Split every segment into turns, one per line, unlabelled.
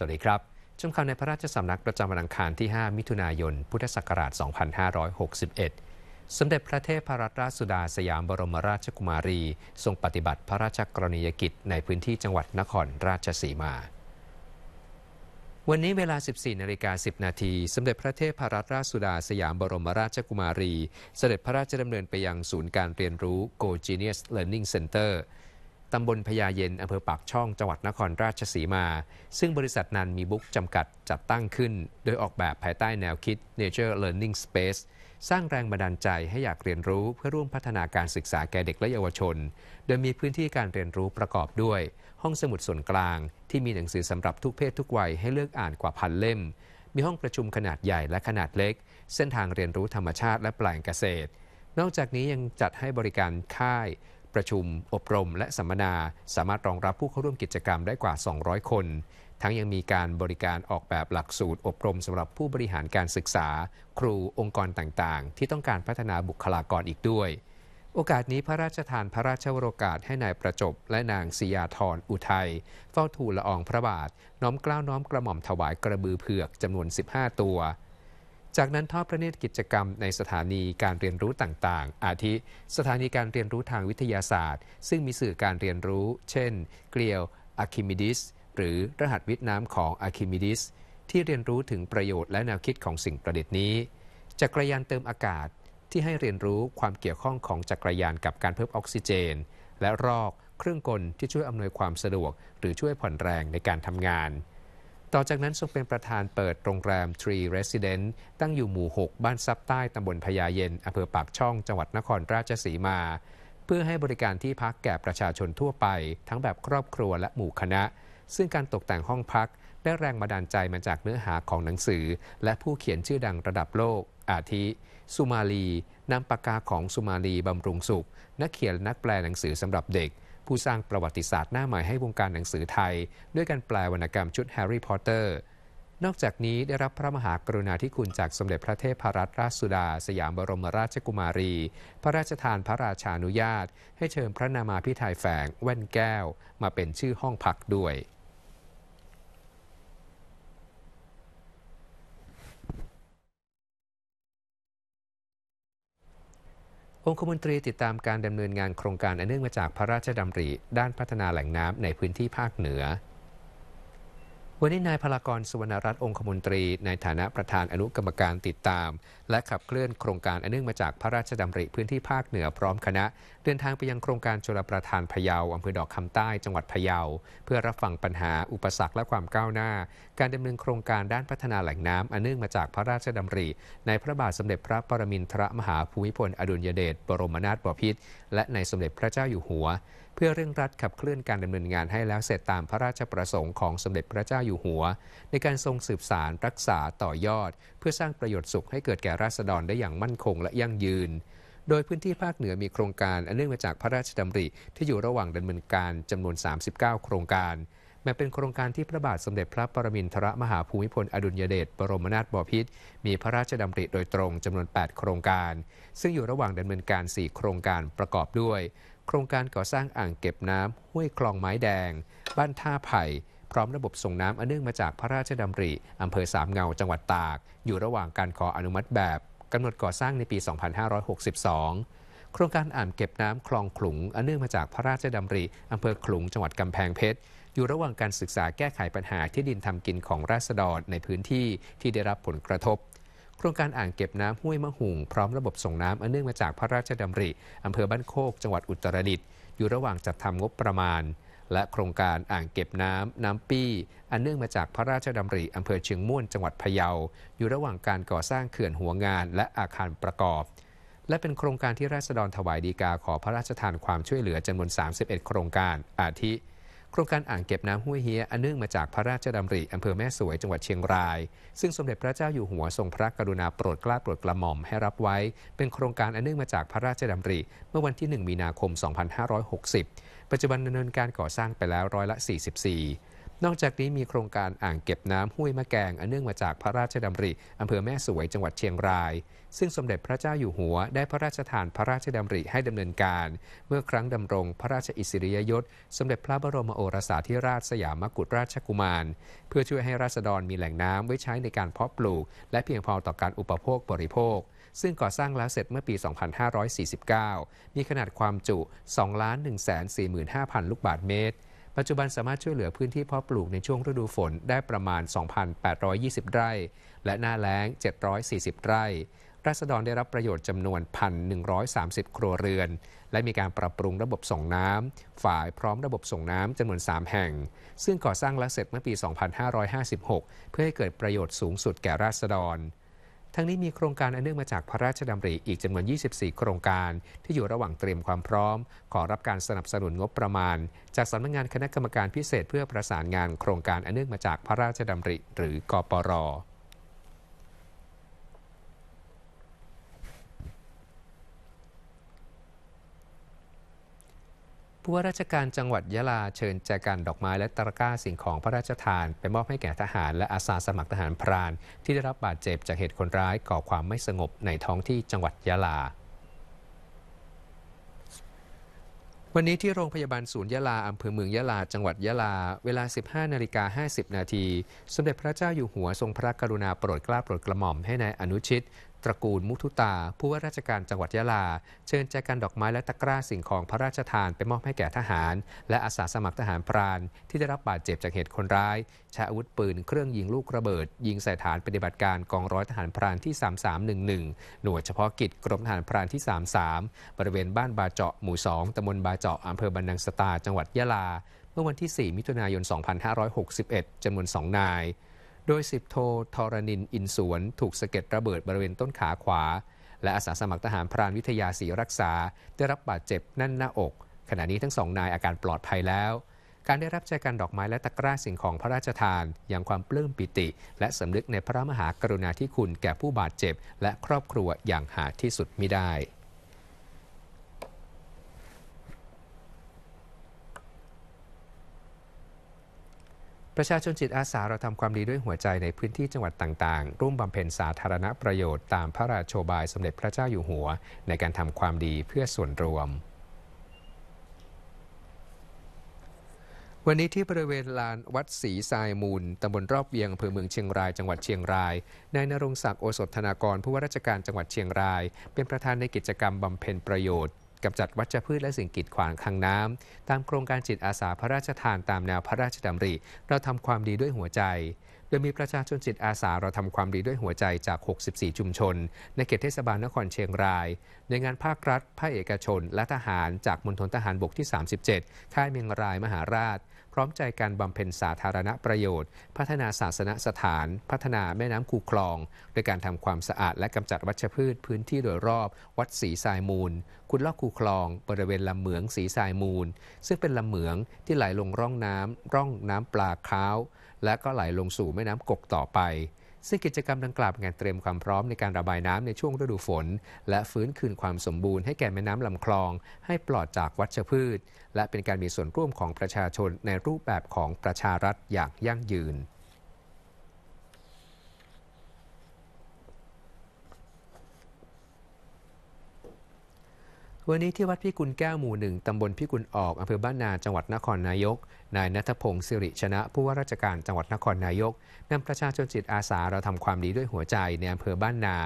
สวัสดีครับ ชมข่าวในพระราชสำนักประจำวันอังคารที่ 5 มิถุนายนพุทธศักราช 2561 สมเด็จพระเทพรัตนราชสุดาสยามบรมราชกุมารี ทรงปฏิบัติพระราชกรณียกิจในพื้นที่จังหวัดนครราชสีมา วันนี้เวลา 14 นาฬิกา 10 นาที สมเด็จพระเทพรัตนราชสุดาสยามบรมราชกุมารี เสด็จพระราชดำเนินไปยังศูนย์การเรียนรู้ Go Genius Learning Center ตำบลพญาเย็นอำเภอปากช่องจังหวัดนครราชสีมา ซึ่งบริษัทนันมีบุ๊กจำกัดจัดตั้งขึ้น โดยออกแบบภายใต้แนวคิด Nature Learning Space สร้างแรงบันดาลใจให้อยากเรียนรู้เพื่อร่วมพัฒนาการศึกษาแก่เด็กและเยาวชน โดยมีพื้นที่การเรียนรู้ประกอบด้วย ห้องสมุดส่วนกลางที่มีหนังสือสำหรับทุกเพศทุกวัยให้เลือกอ่านกว่าพันเล่ม มีห้องประชุมขนาดใหญ่และขนาดเล็ก เส้นทางเรียนรู้ธรรมชาติและแปลงเกษตร นอกจากนี้ยังจัดให้บริการค่ายประชุมอบรมและสัมมนาสามารถรองรับผู้เข้าร่วมกิจกรรมได้กว่า 200 คน ทั้งยังมีการบริการออกแบบหลักสูตร อบรมสำหรับผู้บริหารการศึกษา ครูองค์กรต่างๆ ที่ต้องการพัฒนาบุคลากรอีกด้วย โอกาสนี้พระราชทานพระราชวโรกาสให้นายประจบ และนางสิยาธร อุทัย เฝ้าทูลละอองพระบาท น้อมกล้าวน้อมกระหม่อมถวายกระบือเผือกจำนวน15ตัวจากนั้นทอดพระเนตรกิจกรรมในสถานีการเรียนรู้ต่างๆ อาทิสถานีการเรียนรู้ทางวิทยาศาสตร์ ซึ่งมีสื่อการเรียนรู้ เช่นเกลียวอะคิมิดิสหรือรหัสวิทย์น้ำของอะคิมิดิส ที่เรียนรู้ถึงประโยชน์และแนวคิดของสิ่งประดิษฐ์นี้ จักรยานเติมอากาศที่ให้เรียนรู้ความเกี่ยวข้องของจักรยานกับการเพิ่มออกซิเจน และรอกเครื่องกลที่ช่วยอำนวยความสะดวก หรือช่วยผ่อนแรงในการทำงานต่อจากนั้นทรงเป็นประธานเปิดโรงแรม Tree Resident ตั้งอยู่หมู่ 6 บ้านซับใต้ตำบลพญาเย็นอำเภอปากช่องจังหวัดนครราชสีมา เพื่อให้บริการที่พักแก่ประชาชนทั่วไป ทั้งแบบครอบครัวและหมู่คณะ ซึ่งการตกแต่งห้องพักได้แรงบันดาลใจมาจากเนื้อหาของหนังสือ และผู้เขียนชื่อดังระดับโลก อาทิ สุมาลีนำปากกาของสุมาลีบำรุงสุขนักเขียนนักแปลหนังสือสำหรับเด็กผู้สร้างประวัติศาสตร์หน้าใหม่ให้วงการหนังสือไทยด้วยการแปลวรรณกรรมชุดแฮร์รี่พอตเตอร์ นอกจากนี้ได้รับพระมหากรุณาธิคุณจากสมเด็จพระเทพรัตนราชสุดา สยามบรมราชกุมารี พระราชทานพระราชานุญาต ให้เชิญพระนามาพิไทยแฝง แว่นแก้ว มาเป็นชื่อห้องพักด้วยองคมนตรีติดตามการดำเนินงานโครงการอันเนื่องมาจากพระราชดำริ ด้านพัฒนาแหล่งน้ำในพื้นที่ภาคเหนือวันนี้นายพลากรสุวรรณรัตน์องคมนตรีในฐานะประธานอนุกรรมการติดตาม และขับเคลื่อนโครงการอันเนื่องมาจากพระราชดำริพื้นที่ภาคเหนือพร้อมคณะเดินทางไปยังโครงการชลประทานพะเยาอำเภอดอกคำใต้ จังหวัดพะเยาเพื่อรับฟังปัญหาอุปสรรคและความก้าวหน้า การดำเนินโครงการด้านพัฒนาแหล่งน้ำอันเนื่องมาจากพระราชดำริ ในพระบาทสมเด็จพระปรมินทรมหาภูมิพลอดุลยเดชบรมนาถบพิตรและในสมเด็จพระเจ้าอยู่หัวเพื่อเร่งรัดขับเคลื่อนการดำเนินงานให้แล้วเสร็จตามพระราชประสงค์ของสมเด็จพระเจ้าอยู่หัว ในการทรงสืบสารรักษาต่อยอด เพื่อสร้างประโยชน์สุขให้เกิดแก่ราษฎรได้อย่างมั่นคงและยั่งยืน โดยพื้นที่ภาคเหนือมีโครงการอันเนื่องมาจากพระราชดำริที่อยู่ระหว่างดำเนินการจำนวน 39 โครงการ แม้เป็นโครงการที่พระบาทสมเด็จพระปรมินทรมหาภูมิพลอดุลยเดชบรมนาถบพิตรมีพระราชดำริโดยตรงจำนวน 8 โครงการ ซึ่งอยู่ระหว่างดำเนินการ 4 โครงการประกอบด้วยโครงการก่อสร้างอ่างเก็บน้ำ ห้วยคลองไม้แดง บ้านท่าไผ่ พร้อมระบบส่งน้ำอันเนื่องมาจากพระราชดำริ อำเภอสามเงาจังหวัดตาก อยู่ระหว่างการขออนุมัติแบบกำหนดก่อสร้างในปี 2562 โครงการอ่างเก็บน้ำคลองขลุงอันเนื่องมาจากพระราชดำริอำเภอขลุง จังหวัดกำแพงเพชร อยู่ระหว่างการศึกษาแก้ไขปัญหาที่ดินทำกินของราษฎรในพื้นที่ที่ได้รับผลกระทบโครงการอ่างเก็บน้ำห้วยมะหุงพร้อมระบบส่งน้ำอันเนื่องมาจากพระราชดำริอำเภอบ้านโคกจังหวัดอุตรดิตถ์อยู่ระหว่างจัดทำงบประมาณ และโครงการอ่างเก็บน้ำน้ำปี้อันเนื่องมาจากพระราชดำริอำเภอเชียงม่วนจังหวัดพะเยา อยู่ระหว่างการก่อสร้างเขื่อนหัวงานและอาคารประกอบ และเป็นโครงการที่ราษฎรถวายดีกาขอพระราชทานความช่วยเหลือจำนวน31 โครงการอาทิโครงการอ่างเก็บน้ำห้วยเฮียอันเนื่องมาจากพระราชดำริอำเภอแม่สวยจังหวัดเชียงราย ซึ่งสมเด็จพระเจ้าอยู่หัวทรงพระกรุณาโปรดเกล้าโปรดกระหม่อมให้รับไว้ เป็นโครงการอันเนื่องมาจากพระราชดำริ เมื่อวันที่ 1 มีนาคม 2560 ปัจจุบันดำเนินการก่อสร้างไปแล้วร้อยละ 44นอกจากนี้มีโครงการอ่างเก็บน้ำห้วยมะแกงอันเนื่องมาจากพระราชดำริอำเภอแม่สวยจังหวัดเชียงราย ซึ่งสมเด็จพระเจ้าอยู่หัวได้พระราชทานพระราชดำริให้ดำเนินการ เมื่อครั้งดำรงพระราชอิสริยยศสมเด็จพระบรมโอรสาธิราชสยามกุฎราชกุมาร เพื่อช่วยให้ราษฎรมีแหล่งน้ำไว้ใช้ในการเพาะปลูกและเพียงพอต่อการอุปโภคบริโภค ซึ่งก่อสร้างแล้วเสร็จเมื่อปี 2549 มีขนาดความจุ 2 1 4 5 0 0 0 ลูกบาทเมตรปัจจุบันสามารถช่วยเหลือพื้นที่เพาะปลูกในช่วงฤดูฝนได้ประมาณ 2,820 ไร่ และหน้าแล้ง 740 ไร่ ราษฎรได้รับประโยชน์จำนวน 1,130 ครัวเรือน และมีการปรับปรุงระบบส่งน้ำฝ่ายพร้อมระบบส่งน้ำจำนวน 3 แห่ง ซึ่งก่อสร้างและเสร็จเมื่อปี 2556 เพื่อให้เกิดประโยชน์สูงสุดแก่ราษฎรทั้งนี้มีโครงการอันเนื่องมาจากพระราชดำริอีกจำนวน 24 โครงการที่อยู่ระหว่างเตรียมความพร้อม ขอรับการสนับสนุนงบประมาณจากสำนักงงานคณะกรรมการพิเศษเพื่อประสานงานโครงการอันเนื่องมาจากพระราชดำริหรือกปรผู้ว่าราชการจังหวัดยะลาเชิญแจกันดอกไม้และตะกร้าสิ่งของพระราชทาน ไปมอบให้แก่ทหารและอาสาสมัครทหารพรานที่ได้รับบาดเจ็บจากเหตุคนร้ายก่อความไม่สงบในท้องที่จังหวัดยะลา วันนี้ที่โรงพยาบาลศูนย์ยะลาอำเภอเมืองยะลาจังหวัดยะลา เวลา 15 นาฬิกา 50 นาทีสมเด็จพระเจ้าอยู่หัวทรงพระกรุณาโปรดเกล้าโปรดกระหม่อมให้นายอนุชิตตระกูลมุทุตา ผู้ว่าราชการจังหวัดยะลา เชิญแจกันดอกไม้และตะกร้าสิ่งของพระราชทานไปมอบให้แก่ทหาร และอาสาสมัครทหารพรานที่ได้รับบาดเจ็บจากเหตุคนร้ายใช้อาวุธปืน เครื่องยิงลูกระเบิด ยิงใส่ฐานปฏิบัติการกองร้อยทหารพรานที่ 3311 หน่วยเฉพาะกิจกรมทหารพรานที่ 33 บริเวณบ้านบาเจาะหมู่ 2 ตำบลบาเจาะอำเภอบันนังสตาจังหวัดยะลาเมื่อวันที่ 4 มิถุนายน 2561 จำนวน 2 นายโดยสิบโททรณินอินสวน ถูกสะเก็ดระเบิดบริเวณต้นขาขวา และอาสาสมัครทหารพรานวิทยาศรีรักษาได้รับบาดเจ็บนั่นหน้าอก ขณะนี้ทั้งสองนายอาการปลอดภัยแล้ว การได้รับแจกันดอกไม้และตะกร้าสิ่งของพระราชทาน อย่างความปลื้มปิติ และสำนึกในพระมหากรุณาธิคุณแก่ผู้บาดเจ็บ และครอบครัวอย่างหาที่สุดมิได้ประชาชนจิตอาสาเราทำความดีด้วยหัวใจในพื้นที่จังหวัดต่างๆร่วมบำเพ็ญสาธารณประโยชน์ตามพระราชโบายสมเด็จพระเจ้าอยู่หัวในการทำความดีเพื่อส่วนรวม วันนี้ที่บริเวณลานวัดศรีทรายมูลตำบลรอบเวียงอำเภอเมืองเชียงราย จังหวัดเชียงรายนายนรงศักดิ์โอสถธนากรผู้ว่าราชการจังหวัดเชียงราย เป็นประธานในกิจกรรมบำเพ็ญประโยชน์กำจัดวัชพืชและสิ่งกีดขวางทางน้ำตามโครงการจิตอาสาพระราชทานตามแนวพระราชดำริ เราทำความดีด้วยหัวใจ โดยมีประชาชนจิตอาสาเราทำความดีด้วยหัวใจจาก 64 ชุมชนในเขตเทศบาลนครเชียงราย ในงานภาครัฐภาคเอกชน และทหาร จากมณฑลทหารบกที่ 37 ค่ายเมียงรายมหาราชร้อมใจการบำเพ็ญสาธารณประโยชน์ พัฒนาศาสนสถาน พัฒนาแม่น้ำคูคลอง โดยการทำความสะอาดและกำจัดวัชพืชพื้นที่โดยรอบวัดศรีทรายมูล คุณลอกคูคลอง บริเวณลำเหมืองศรีทรายมูล ซึ่งเป็นลำเหมืองที่ไหลลงร่องน้ำร่องน้ำปลาค้าว และก็ไหลลงสู่แม่น้ำกกต่อไปซึ่งกิจกรรมดังกล่าวเป็นการเตรียมความพร้อมในการระบายน้ำในช่วงฤดูฝน และฟื้นคืนความสมบูรณ์ให้แก่แม่น้ำลำคลอง ให้ปลอดจากวัชพืช และเป็นการมีส่วนร่วมของประชาชนในรูปแบบของประชารัฐอย่างยั่งยืนวันนี้ที่วัดพิกุลแก้วหมู่หนึ่งตำบลพิกุลออก อำเภอบ้านนาจังหวัดนครนายก นายนัทพงศ์สิริชนะ ผู้ว่าราชการจังหวัดนครนายกนำประชาชนจิตอาสาเราทำความดีด้วยหัวใจในอำเภอบ้านนา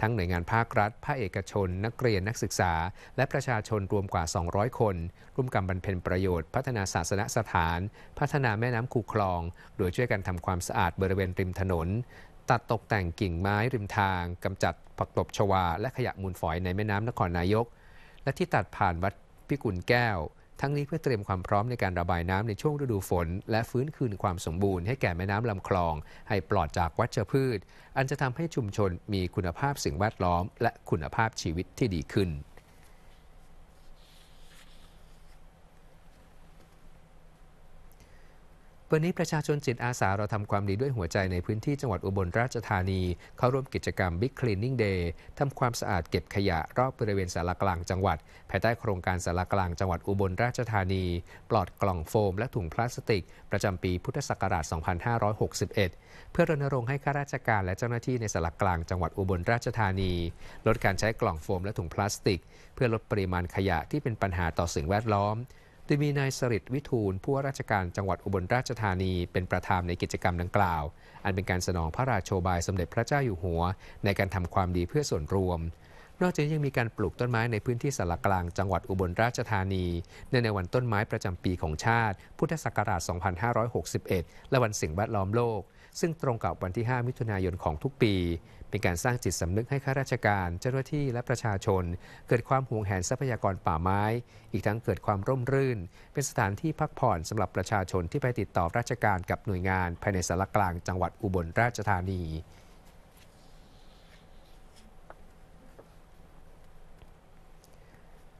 ทั้งหน่วยงานภาครัฐ ภาคเอกชน นักเรียน นักศึกษา และประชาชนรวมกว่า 200 คน ร่วมกันบรรเพ็ญประโยชน์ พัฒนาศาสนสถาน พัฒนาแม่น้ำคูคลองโดยช่วยกันทำความสะอาดบริเวณริมถนน ตัดตกแต่งกิ่งไม้ริมทางกำจัดผักตบชวาและขยะมูลฝอยในแม่น้ำนครนายกและที่ตัดผ่านวัดพิกุลแก้ว ทั้งนี้เพื่อเตรียมความพร้อมในการระบายน้ำในช่วงฤดูฝน และฟื้นคืนความสมบูรณ์ให้แก่แม่น้ำลำคลอง ให้ปลอดจากวัชพืช อันจะทำให้ชุมชนมีคุณภาพสิ่งแวดล้อม และคุณภาพชีวิตที่ดีขึ้นวันนี้ประชาชนจิตอาสาเราทำความดีด้วยหัวใจในพื้นที่จังหวัดอุบลราชธานีเข้าร่วมกิจกรรม Big Cleaning Day ทำความสะอาดเก็บขยะรอบบริเวณสารกลางจังหวัด ภายใต้โครงการสารกลางจังหวัดอุบลราชธานี ปลอดกล่องโฟมและถุงพลาสติกประจำปีพุทธศักราช 2561 เพื่อรณรงค์ให้ข้าราชการและเจ้าหน้าที่ในสารกลางจังหวัดอุบลราชธานีลดการใช้กล่องโฟมและถุงพลาสติกเพื่อลดปริมาณขยะที่เป็นปัญหาต่อสิ่งแวดล้อมดยมีนายสริดวิทูลผู้ว่าราชการจังหวัดอุบลราชธานีเป็นประธานในกิจกรรมดังกล่าว อันเป็นการสนองพระราชโอบายสมเด็จพระเจ้าอยู่หัวในการทำความดีเพื่อส่วนรวม นอกจากยังมีการปลูกต้นไม้ในพื้นที่สารกลางจังหวัดอุบลราชธานีเนื่องในวันต้นไม้ประจำปีของชาติ พุทธศักราช 2561 และวันสิ่งแวดล้อมโลกซึ่งตรงกับวันที่ 5 มิถุนายนของทุกปี เป็นการสร้างจิตสำนึกให้ข้าราชการเจ้าหน้าที่และประชาชน เกิดความห่วงแหนทรัพยากรป่าไม้ อีกทั้งเกิดความร่มรื่น เป็นสถานที่พักผ่อนสำหรับประชาชนที่ไปติดต่อราชการกับหน่วยงานภายในสารกลางจังหวัดอุบลราชธานี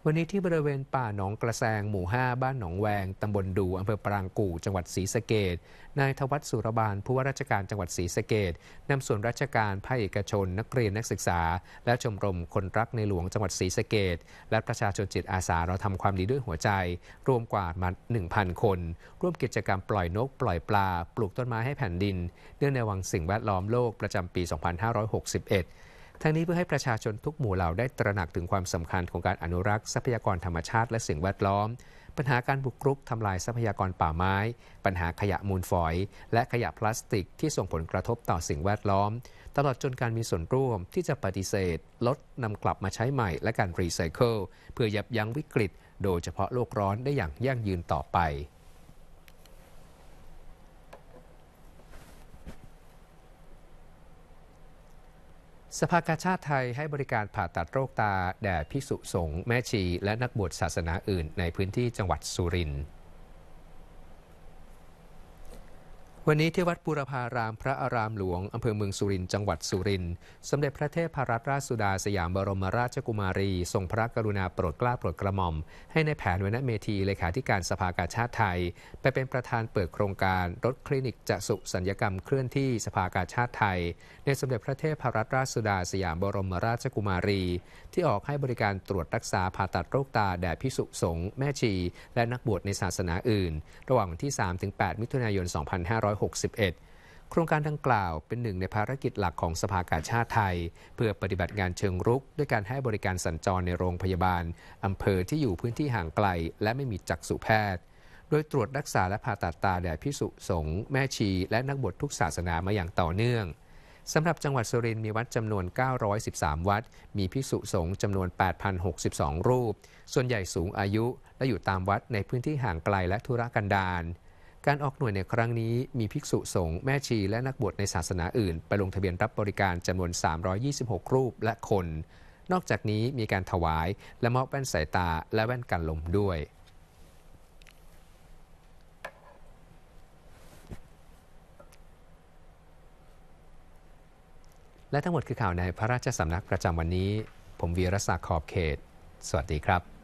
วันนี้ที่บริเวณป่าหนองกระแซงหมู่ 5 บ้านหนองแวง ตำบลดูอำเภอปรางกู่จังหวัดศรีสะเกดนายทวัตสุรบาลผู้ว่าราชการจังหวัดศรีสะเกดนำส่วนราชการ ภาคเอกชน นักเรียนนักศึกษา และชมรมคนรักในหลวงจังหวัดศรีสะเกดและประชาชนจิตอาสาเราทำความดีด้วยหัวใจรวมกว่ามา 1,000 คน ร่วมกิจกรรมปล่อยนกปล่อยปลา ปลูกต้นไม้ให้แผ่นดินเนื่องในวังสิ่งแวดล้อมโลกประจำปี 2561ทั้งนี้เพื่อให้ประชาชนทุกหมู่เหล่าได้ตระหนักถึงความสำคัญของการอนุรักษ์ ทรัพยากรธรรมชาติและสิ่งแวดล้อม ปัญหาการบุกรุกทำลายทรัพยากรป่าไม้ ปัญหาขยะมูลฝอย และขยะพลาสติกที่ส่งผลกระทบต่อสิ่งแวดล้อม ตลอดจนการมีส่วนร่วมที่จะปฏิเสธลดนำกลับมาใช้ใหม่และการรีไซเคิลเพื่อยับยั้งวิกฤต โดยเฉพาะโลกร้อนได้อย่างยั่งยืนต่อไปสภากาชาติไทยให้บริการผ่าตัดโรคตาแด่พิสุสงฆ์แม่ชีและนักบวชศาสนาอื่นในพื้นที่จังหวัดสุรินทร์วันนี้ที่วัดปุรพารามพระอารามหลวงอำเภอเมืองสุรินทร์จังหวัดสุรินทร์สมเด็จพระเทพรัตนราชสุดาสยามบรมราชกุมารี ทรงพระกรุณาโปรดเกล้าโปรดกระหม่อม ให้ในแผนวนเมธีเลขาธิการสภากาชาติไทย ไปเป็นประธานเปิดโครงการ รถคลินิกจัสุสัญญกรรมเคลื่อนที่สภากาชาติไทย ในสมเด็จพระเทพรัตนราชสุดาสยามบรมราชกุมารี ที่ออกให้บริการตรวจรักษาผ่าตัดโรคตาแด่พิสุสงฆ์แม่ชี และนักบวชในศาสนาอื่น ระหว่างวันที่3-8มิถุนายน2500 1 9 6 1 โครงการดังกล่าวเป็นหนึ่งในภารกิจหลักของสภากาชาติไทย เพื่อปฏิบัติงานเชิงรุกด้วยการให้บริการสัญจรในโรงพยาบาล อำเภอที่อยู่พื้นที่ห่างไกลและไม่มีจักษุแพทย์ โดยตรวจรักษาและผ่าตัดตาแด่พิสุสงฆ์แม่ชีและนักบวชทุกศาสนามาอย่างต่อเนื่อง สำหรับจังหวัดสุรินทร์มีวัดจำนวน 913 วัดมีพิสุสงฆ์จำนวน8,062 รูป ส่วนใหญ่สูงอายุและอยู่ตามวัดในพื้นที่ห่างไกลและธุรกันดารการออกหน่วยในครั้งนี้มีภิกษุสงฆ์แม่ชี และนักบวชในศาสนาอื่น ไปลงทะเบียนรับบริการจำนวน 326 รูปและคน นอกจากนี้มีการถวายและมอบแว่นสายตาและแว่นกันลมด้วย และทั้งหมดคือข่าวในพระราชสำนักประจำวันนี้ ผมวีรศักดิ์ ขอบเขต สวัสดีครับ